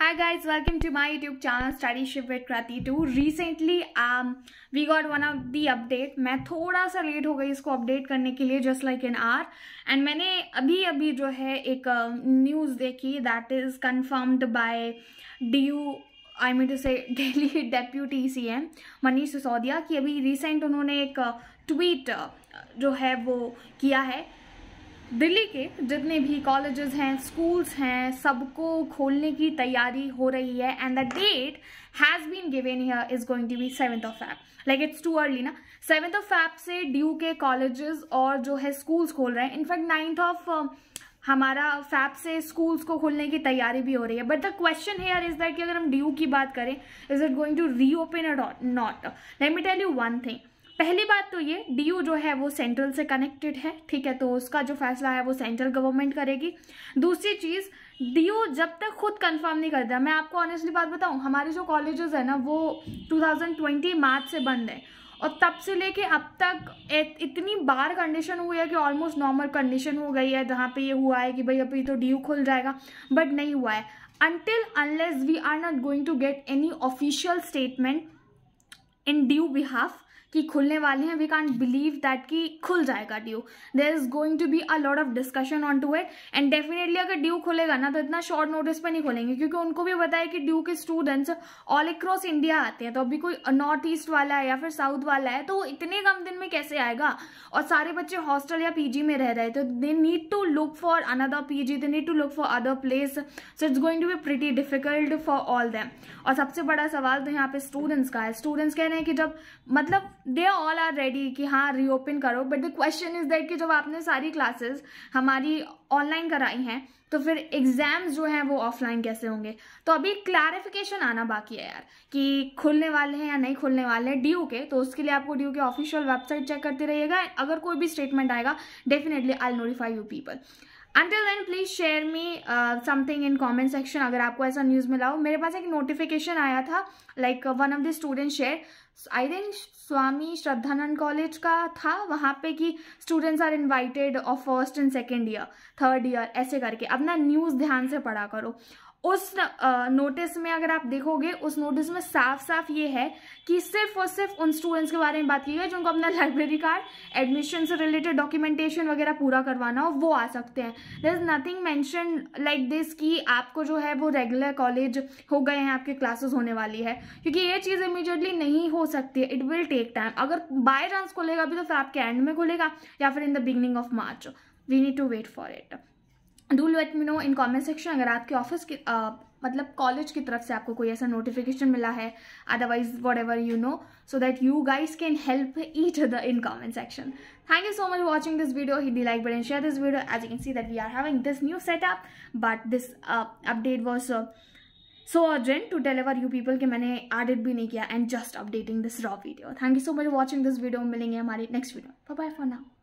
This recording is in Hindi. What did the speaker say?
Hi guys, welcome to my YouTube channel Ship with Krati 2. Recently, um, we got one of the update. मैं थोड़ा सा लेट हो गई इसको अपडेट करने के लिए just like N R and मैंने अभी अभी जो है एक न्यूज़ um, uh, देखी that is confirmed by D U I mean to say Delhi deputy C M Manish Sisodia कि अभी रिसेंट उन्होंने एक ट्वीट uh, uh, जो है वो किया है दिल्ली के जितने भी कॉलेजेस हैं स्कूल्स हैं सबको खोलने की तैयारी हो रही है and the date has been given here is going to be seventh of Feb like it's too early ना सेवेंथ ऑफ फैप से ड्यू के कॉलेजेस और जो है स्कूल्स खोल रहे हैं इनफैक्ट नाइन्थ ऑफ हमारा फैप से स्कूल्स को खोलने की तैयारी भी हो रही है but the question here is that कि अगर हम ड्यू की बात करें इज इट गोइंग टू री open not let me tell you one thing पहली बात तो ये डीयू जो है वो सेंट्रल से कनेक्टेड है ठीक है तो उसका जो फैसला है वो सेंट्रल गवर्नमेंट करेगी दूसरी चीज़ डीयू जब तक खुद कंफर्म नहीं करता मैं आपको ऑनेस्टली बात बताऊँ हमारे जो कॉलेजेस है ना वो 2020 मार्च से बंद है और तब से लेके अब तक इतनी बार कंडीशन हुई है कि ऑलमोस्ट नॉर्मल कंडीशन हो गई है जहाँ पे ये हुआ है कि भाई अभी तो डी खुल जाएगा बट नहीं हुआ है until unless we are not going to get any official statement in DU behalf कि खुलने वाले हैं वी कॉन्ट बिलीव दैट कि खुल जाएगा DU there is going to be a lot of discussion on to it and definitely अगर ड्यू खुलेगा ना तो इतना शॉर्ट नोटिस पर नहीं खुलेंगे क्योंकि उनको भी पता है कि ड्यू के स्टूडेंट्स ऑल अक्रॉस इंडिया आते हैं तो अभी कोई नॉर्थ ईस्ट वाला है या फिर साउथ वाला है तो वो इतने कम दिन में कैसे आएगा और सारे बच्चे हॉस्टल या पीजी में रह रहे थे they need to look for another PG they need to look for other place so it's going to be pretty difficult for all them और सबसे बड़ा सवाल तो यहाँ पे स्टूडेंट्स का है स्टूडेंट्स कह रहे हैं कि जब मतलब दे ऑल आर रेडी कि हाँ रीओपन करो but the question is that कि जब आपने सारी क्लासेस हमारी ऑनलाइन कराई हैं तो फिर एग्जाम्स जो हैं वो ऑफलाइन कैसे होंगे तो अभी क्लैरिफिकेशन आना बाकी है यार कि खुलने वाले हैं या नहीं खुलने वाले हैं डी के तो उसके लिए आपको डी के ऑफिशियल वेबसाइट चेक करते रहिएगा अगर कोई भी स्टेटमेंट आएगा definitely I notify you people until then please share me something in comment section अगर आपको ऐसा न्यूज़ मिला हो मेरे पास एक नोटिफिकेशन आया था like one of the student share I think Swami Shraddhanand college का था वहाँ पे कि students are invited of first and second year third year ऐसे करके अपना न्यूज़ ध्यान से पढ़ा करो उस नोटिस में अगर आप देखोगे उस नोटिस में साफ साफ ये है कि सिर्फ और सिर्फ उन स्टूडेंट्स के बारे में बात की गई जिनको अपना लाइब्रेरी कार्ड एडमिशन से रिलेटेड डॉक्यूमेंटेशन वगैरह पूरा करवाना हो वो आ सकते हैं there is nothing mention like this कि आपको जो है वो रेगुलर कॉलेज हो गए हैं आपके क्लासेस होने वाली है क्योंकि ये चीज़ इमीजिएटली नहीं हो सकती है इट विल टेक टाइम अगर बाय चांस खुलेगा भी तो फिर आपके एंड में खुलेगा या फिर in the beginning of March we need to wait for it do let me know in comment section अगर आपके ऑफिस के आ, मतलब कॉलेज की तरफ से आपको कोई ऐसा नोटिफिकेशन मिला है otherwise whatever you know so that you guys can help each other in comment section thank you so much watching this video hit the like button and share this video as you can see that we are having this new setup but this update was so urgent to deliver you people कि मैंने एडिट भी नहीं किया and just updating this raw video thank you so much watching this video मिलेंगे हमारे next video bye for now